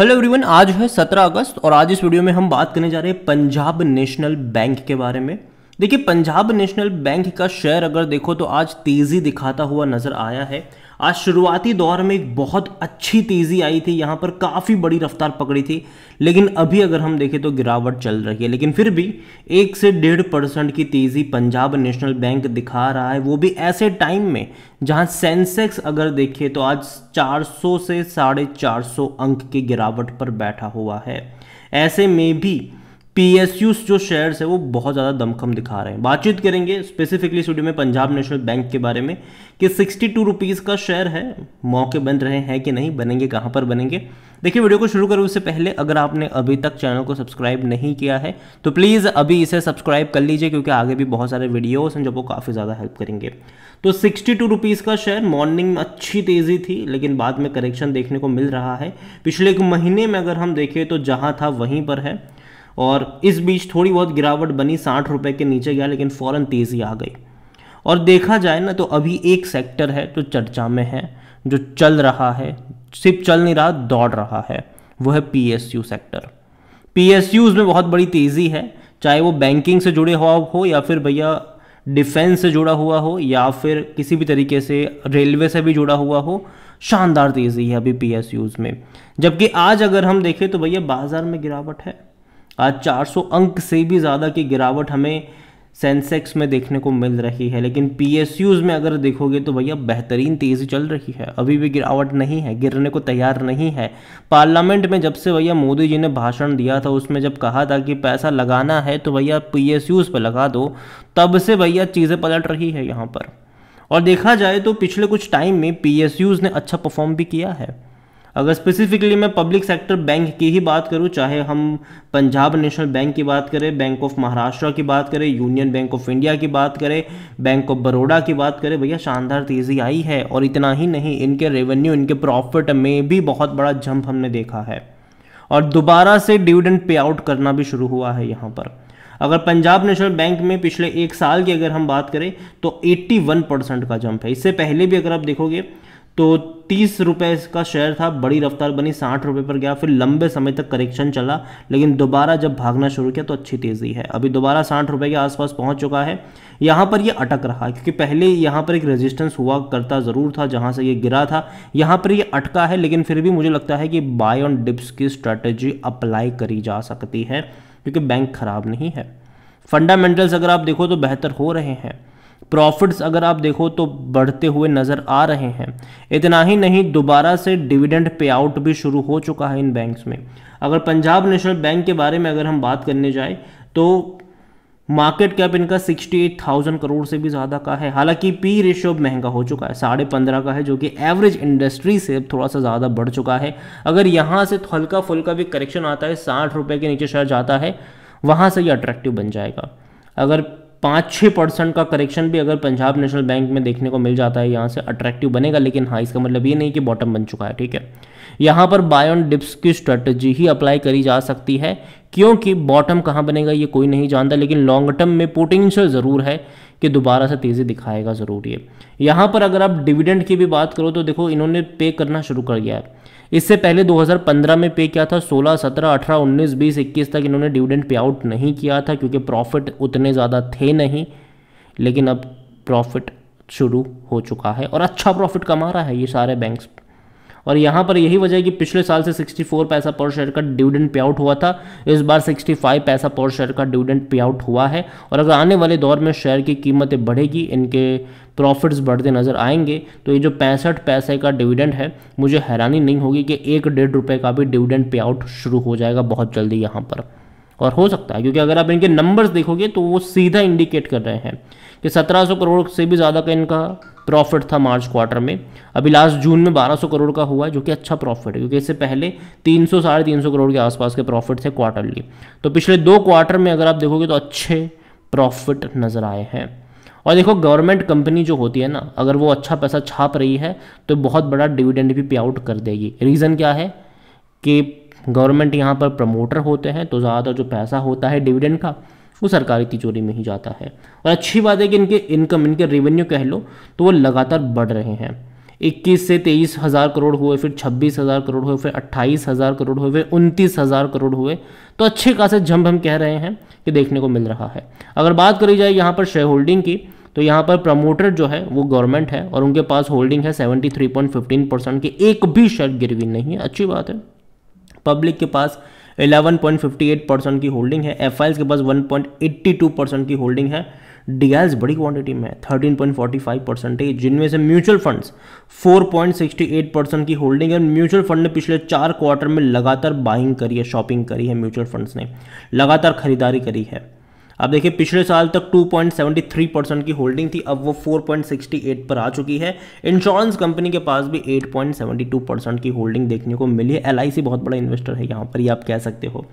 hello everyone आज है 17 अगस्त और आज इस वीडियो में हम बात करने जा रहे हैं पंजाब नेशनल बैंक के बारे में देखिए पंजाब नेशनल बैंक का शेयर अगर देखो तो आज तेज़ी दिखाता हुआ नज़र आया है आज शुरुआती दौर में एक बहुत अच्छी तेज़ी आई थी यहाँ पर काफ़ी बड़ी रफ्तार पकड़ी थी लेकिन अभी अगर हम देखें तो गिरावट चल रही है लेकिन फिर भी एक से डेढ़ परसेंट की तेज़ी पंजाब नेशनल बैंक दिखा रहा है वो भी ऐसे टाइम में जहाँ सेंसेक्स अगर देखे तो आज 400 से साढ़े अंक की गिरावट पर बैठा हुआ है ऐसे में भी पीएसयू जो शेयर्स है वो बहुत ज़्यादा दमखम दिखा रहे हैं बातचीत करेंगे स्पेसिफिकली स्टूडियो में पंजाब नेशनल बैंक के बारे में कि सिक्सटी टू रुपीज़ का शेयर है मौके बन रहे हैं कि नहीं बनेंगे कहाँ पर बनेंगे देखिए वीडियो को शुरू करूँ उससे पहले अगर आपने अभी तक चैनल को सब्सक्राइब नहीं किया है तो प्लीज़ अभी इसे सब्सक्राइब कर लीजिए क्योंकि आगे भी बहुत सारे वीडियोस हैं जो वो काफ़ी ज़्यादा हेल्प करेंगे तो सिक्सटी टू रुपीज़ का शेयर मॉर्निंग में अच्छी तेज़ी थी लेकिन बाद में करेक्शन देखने को मिल रहा है पिछले एक महीने में अगर हम देखें तो जहाँ था वहीं पर है और इस बीच थोड़ी बहुत गिरावट बनी साठ रुपये के नीचे गया लेकिन फ़ौरन तेज़ी आ गई और देखा जाए ना तो अभी एक सेक्टर है जो चर्चा में है जो चल रहा है सिर्फ चल नहीं रहा दौड़ रहा है वो है पी सेक्टर पी में बहुत बड़ी तेज़ी है चाहे वो बैंकिंग से जुड़े हुआ हो या फिर भैया डिफेंस से जुड़ा हुआ हो या फिर किसी भी तरीके से रेलवे से भी जुड़ा हुआ हो शानदार तेज़ी है अभी पी में जबकि आज अगर हम देखें तो भैया बाज़ार में गिरावट है आज 400 अंक से भी ज़्यादा की गिरावट हमें सेंसेक्स में देखने को मिल रही है लेकिन पी में अगर देखोगे तो भैया बेहतरीन तेज़ी चल रही है अभी भी गिरावट नहीं है गिरने को तैयार नहीं है पार्लियामेंट में जब से भैया मोदी जी ने भाषण दिया था उसमें जब कहा था कि पैसा लगाना है तो भैया पी पर लगा दो तब से भैया चीज़ें पलट रही है यहाँ पर और देखा जाए तो पिछले कुछ टाइम में पी ने अच्छा परफॉर्म भी किया है अगर स्पेसिफिकली मैं पब्लिक सेक्टर बैंक की ही बात करूँ चाहे हम पंजाब नेशनल बैंक की बात करें बैंक ऑफ महाराष्ट्र की बात करें यूनियन बैंक ऑफ इंडिया की बात करें बैंक ऑफ बड़ोडा की बात करें भैया शानदार तेज़ी आई है और इतना ही नहीं इनके रेवेन्यू इनके प्रॉफिट में भी बहुत बड़ा जंप हमने देखा है और दोबारा से डिविडेंड पे आउट करना भी शुरू हुआ है यहाँ पर अगर पंजाब नेशनल बैंक में पिछले एक साल की अगर हम बात करें तो 81 परसेंट का जंप है इससे पहले भी अगर आप देखोगे तो तीस रुपये का शेयर था बड़ी रफ्तार बनी साठ रुपये पर गया फिर लंबे समय तक करेक्शन चला लेकिन दोबारा जब भागना शुरू किया तो अच्छी तेज़ी है अभी दोबारा साठ रुपये के आसपास पहुंच चुका है यहाँ पर ये अटक रहा है क्योंकि पहले यहाँ पर एक रेजिस्टेंस हुआ करता ज़रूर था जहाँ से ये गिरा था यहाँ पर ये अटका है लेकिन फिर भी मुझे लगता है कि बाय ऑन डिप्स की स्ट्रैटेजी अप्लाई करी जा सकती है क्योंकि बैंक खराब नहीं है फंडामेंटल्स अगर आप देखो तो बेहतर हो रहे हैं प्रॉफिट्स अगर आप देखो तो बढ़ते हुए नज़र आ रहे हैं इतना ही नहीं दोबारा से डिविडेंड पे आउट भी शुरू हो चुका है इन बैंक्स में अगर पंजाब नेशनल बैंक के बारे में अगर हम बात करने जाए तो मार्केट कैप इनका 68,000 करोड़ से भी ज़्यादा का है हालांकि पी रेशियो महंगा हो चुका है साढ़े पंद्रह का है जो कि एवरेज इंडस्ट्री से थोड़ा सा ज़्यादा बढ़ चुका है अगर यहाँ से हल्का फुल्का भी करेक्शन आता है साठ रुपये के नीचे शेयर जाता है वहाँ से ये अट्रैक्टिव बन जाएगा अगर पाँच छः परसेंट का करेक्शन भी अगर पंजाब नेशनल बैंक में देखने को मिल जाता है यहाँ से अट्रैक्टिव बनेगा लेकिन हाँ इसका मतलब ये नहीं कि बॉटम बन चुका है ठीक है यहाँ पर बाय ऑन डिप्स की स्ट्रेटजी ही अप्लाई करी जा सकती है क्योंकि बॉटम कहाँ बनेगा ये कोई नहीं जानता लेकिन लॉन्ग टर्म में पोटेंशियल ज़रूर है कि दोबारा से तेज़ी दिखाएगा ज़रूर ये यहाँ पर अगर आप डिविडेंड की भी बात करो तो देखो इन्होंने पे करना शुरू कर दिया है इससे पहले 2015 में पे किया था 16, 17, 18, 19, 20, 21 तक इन्होंने डिविडेंड पे आउट नहीं किया था क्योंकि प्रॉफिट उतने ज़्यादा थे नहीं लेकिन अब प्रॉफिट शुरू हो चुका है और अच्छा प्रॉफिट कमा रहा है ये सारे बैंक्स और यहाँ पर यही वजह है कि पिछले साल से 64 पैसा पर शेयर का डिविडेंड पे आउट हुआ था इस बार 65 पैसा पर शेयर का डिविडेंड पे आउट हुआ है और अगर आने वाले दौर में शेयर की कीमतें बढ़ेगी इनके प्रॉफिट्स बढ़ते नज़र आएंगे तो ये जो पैंसठ पैसे का डिविडेंड है मुझे हैरानी नहीं होगी कि एक डेढ़ रुपये का भी डिविडेंड पे आउट शुरू हो जाएगा बहुत जल्दी यहाँ पर और हो सकता है क्योंकि अगर आप इनके नंबर्स देखोगे तो वो सीधा इंडिकेट कर रहे हैं कि 1700 करोड़ से भी ज़्यादा का इनका प्रॉफिट था मार्च क्वार्टर में अभी लास्ट जून में 1200 करोड़ का हुआ जो कि अच्छा प्रॉफिट है क्योंकि इससे पहले 300 साढ़े तीन करोड़ के आसपास के प्रॉफिट थे क्वार्टरली तो पिछले दो क्वार्टर में अगर आप देखोगे तो अच्छे प्रॉफिट नज़र आए हैं और देखो गवर्नमेंट कंपनी जो होती है ना अगर वो अच्छा पैसा छाप रही है तो बहुत बड़ा डिविडेंड भी पे आउट कर देगी रीज़न क्या है कि गवर्नमेंट यहाँ पर प्रमोटर होते हैं तो ज़्यादातर जो पैसा होता है डिविडेंड का वो सरकारी तिजोरी में ही जाता है और अच्छी बात है कि इनके इनकम इनके रेवेन्यू कह लो तो वो लगातार बढ़ रहे हैं इक्कीस से तेईस हज़ार करोड़ हुए फिर छब्बीस हज़ार करोड़ हुए फिर अट्ठाईस हज़ार करोड़ हुए फिर उनतीस हज़ार करोड़ हुए तो अच्छे खासे जंप हम कह रहे हैं कि देखने को मिल रहा है अगर बात करी जाए यहाँ पर शेयर होल्डिंग की तो यहाँ पर प्रमोटर जो है वो गवर्नमेंट है और उनके पास होल्डिंग है seventy three point fifteen percent की एक भी शेयर गिरवी नहीं है अच्छी बात है पब्लिक के पास 11.58 परसेंट की होल्डिंग है एफ के पास 1.82 परसेंट की होल्डिंग है डीएल्स बड़ी क्वांटिटी में है फाइव परसेंटेज जिनमें से म्यूचुअल फंड्स 4.68 परसेंट की होल्डिंग है म्यूचुअल फंड ने पिछले चार क्वार्टर में लगातार बाइंग करी है शॉपिंग करी है म्यूचुअल फंड्स ने लगातार खरीदारी करी है अब देखिए पिछले साल तक 2.73 परसेंट की होल्डिंग थी अब वो 4.68 पर आ चुकी है इंश्योरेंस कंपनी के पास भी 8.72 परसेंट की होल्डिंग देखने को मिली है एल बहुत बड़ा इन्वेस्टर है यहाँ पर ये आप कह सकते हो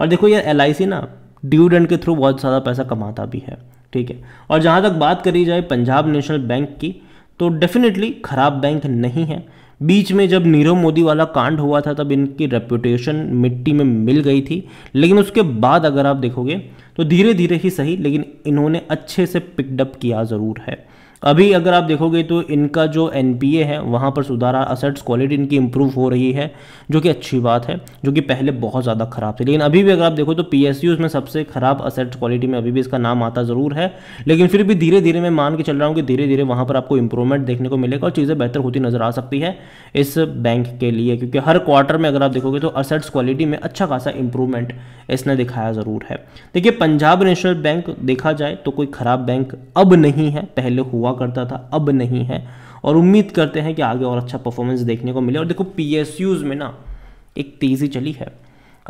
और देखो ये एल ना डिविडेंड के थ्रू बहुत ज़्यादा पैसा कमाता भी है ठीक है और जहाँ तक बात करी जाए पंजाब नेशनल बैंक की तो डेफिनेटली ख़राब बैंक नहीं है बीच में जब नीरव मोदी वाला कांड हुआ था तब इनकी रेपुटेशन मिट्टी में मिल गई थी लेकिन उसके बाद अगर आप देखोगे तो धीरे धीरे ही सही लेकिन इन्होंने अच्छे से पिकडअप किया ज़रूर है अभी अगर आप देखोगे तो इनका जो एन है वहाँ पर सुधार असेट्स क्वालिटी इनकी इंप्रूव हो रही है जो कि अच्छी बात है जो कि पहले बहुत ज़्यादा ख़राब थी लेकिन अभी भी अगर आप देखो तो पी में सबसे ख़राब असेट्स क्वालिटी में अभी भी इसका नाम आता ज़रूर है लेकिन फिर भी धीरे धीरे मैं मान के चल रहा हूँ कि धीरे धीरे वहाँ पर आपको इंप्रूवमेंट देखने को मिलेगा और चीज़ें बेहतर होती नज़र आ सकती है इस बैंक के लिए क्योंकि हर क्वार्टर में अगर आप देखोगे तो असेट्स क्वालिटी में अच्छा खासा इंप्रूवमेंट इसने दिखाया ज़रूर है देखिए पंजाब नेशनल बैंक देखा जाए तो कोई ख़राब बैंक अब नहीं है पहले हुआ हुआ करता था अब नहीं है और उम्मीद करते हैं कि आगे और अच्छा परफॉर्मेंस देखने को मिले और देखो पी में ना एक तेज़ी चली है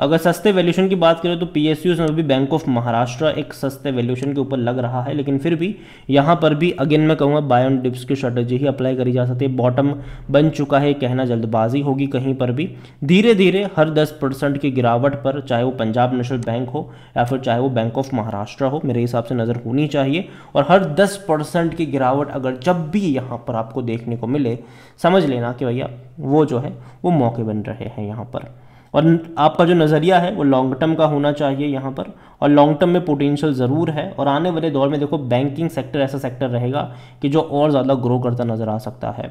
अगर सस्ते वैल्यूशन की बात करें तो पी में भी बैंक ऑफ महाराष्ट्र एक सस्ते वैल्यूशन के ऊपर लग रहा है लेकिन फिर भी यहाँ पर भी अगेन मैं कहूँगा बाय ऑन डिप्स की स्ट्रेटेजी ही अप्लाई करी जा सकती है बॉटम बन चुका है कहना जल्दबाजी होगी कहीं पर भी धीरे धीरे हर दस परसेंट की गिरावट पर चाहे वो पंजाब नेशनल बैंक हो या फिर चाहे वो बैंक ऑफ महाराष्ट्र हो मेरे हिसाब से नज़र होनी चाहिए और हर दस परसेंट की गिरावट अगर जब भी यहाँ पर आपको देखने को मिले समझ लेना कि भैया वो जो है वो मौके बन रहे हैं यहाँ पर और आपका जो नज़रिया है वो लॉन्ग टर्म का होना चाहिए यहाँ पर और लॉन्ग टर्म में पोटेंशियल ज़रूर है और आने वाले दौर में देखो बैंकिंग सेक्टर ऐसा सेक्टर रहेगा कि जो और ज़्यादा ग्रो करता नज़र आ सकता है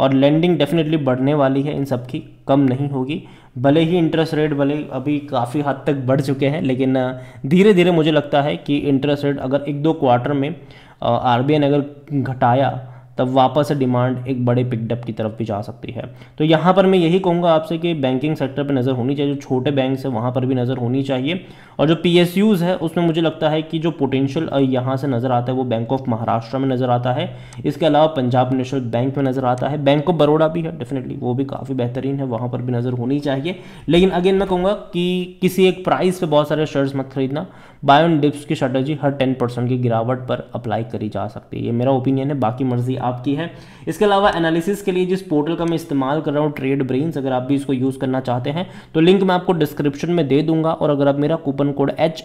और लैंडिंग डेफिनेटली बढ़ने वाली है इन सब की कम नहीं होगी भले ही इंटरेस्ट रेट भले अभी काफ़ी हद तक बढ़ चुके हैं लेकिन धीरे धीरे मुझे लगता है कि इंटरेस्ट रेट अगर एक दो क्वार्टर में आर ने अगर घटाया तब वापस डिमांड एक बड़े पिकडअप की तरफ भी जा सकती है तो यहाँ पर मैं यही कहूँगा आपसे कि बैंकिंग सेक्टर पर नज़र होनी चाहिए जो छोटे बैंक है वहाँ पर भी नज़र होनी चाहिए और जो पी है उसमें मुझे लगता है कि जो पोटेंशियल यहाँ से नज़र आता है वो बैंक ऑफ महाराष्ट्र में नज़र आता है इसके अलावा पंजाब नेशनल बैंक में नज़र आता है बैंक ऑफ बड़ौड़ा भी है डेफिनेटली वो भी काफ़ी बेहतरीन है वहाँ पर भी नज़र होनी चाहिए लेकिन अगेन मैं कहूँगा कि किसी एक प्राइस पर बहुत सारे शेयर्स मत खरीदना बायोन डिप्स की स्ट्रेटेजी हर टेन परसेंट की गिरावट पर अप्लाई करी जा सकती है ये मेरा ओपिनियन है बाकी मर्जी आपकी है इसके अलावा एनालिसिस के लिए जिस पोर्टल का मैं इस्तेमाल कर रहा हूँ ट्रेड ब्रेन अगर आप भी इसको यूज़ करना चाहते हैं तो लिंक मैं आपको डिस्क्रिप्शन में दे दूंगा और अगर आप मेरा कूपन कोड एच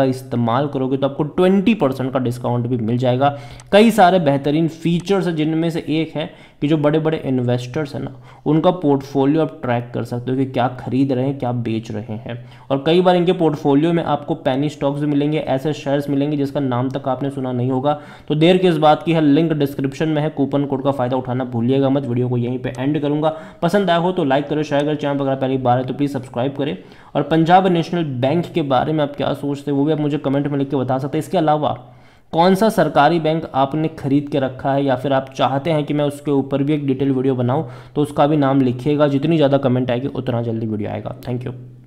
का इस्तेमाल करोगे तो आपको ट्वेंटी का डिस्काउंट भी मिल जाएगा कई सारे बेहतरीन फीचर्स हैं जिनमें से एक है कि जो बड़े बड़े इन्वेस्टर्स हैं ना उनका पोर्टफोलियो आप ट्रैक कर सकते हो कि क्या खरीद रहे हैं क्या बेच रहे हैं और कई बार इनके पोर्टफोलियो में आपको पैनी स्टॉक्स मिलेंगे ऐसे शेयर्स मिलेंगे जिसका नाम तक आपने सुना नहीं होगा तो देर किस बात की है लिंक डिस्क्रिप्शन में है कूपन कोड का फायदा उठाना भूलिएगा मत वीडियो को यहीं पर एंड करूंगा पसंद आया हो तो लाइक करो शेयर करो चैनल पर पहली बार है तो प्लीज़ सब्सक्राइब करें और पंजाब नेशनल बैंक के बारे में आप क्या सोचते हैं वो भी आप मुझे कमेंट में लिख के बता सकते हैं इसके अलावा कौन सा सरकारी बैंक आपने खरीद के रखा है या फिर आप चाहते हैं कि मैं उसके ऊपर भी एक डिटेल वीडियो बनाऊं तो उसका भी नाम लिखिएगा जितनी ज़्यादा कमेंट आएगी उतना जल्दी वीडियो आएगा थैंक यू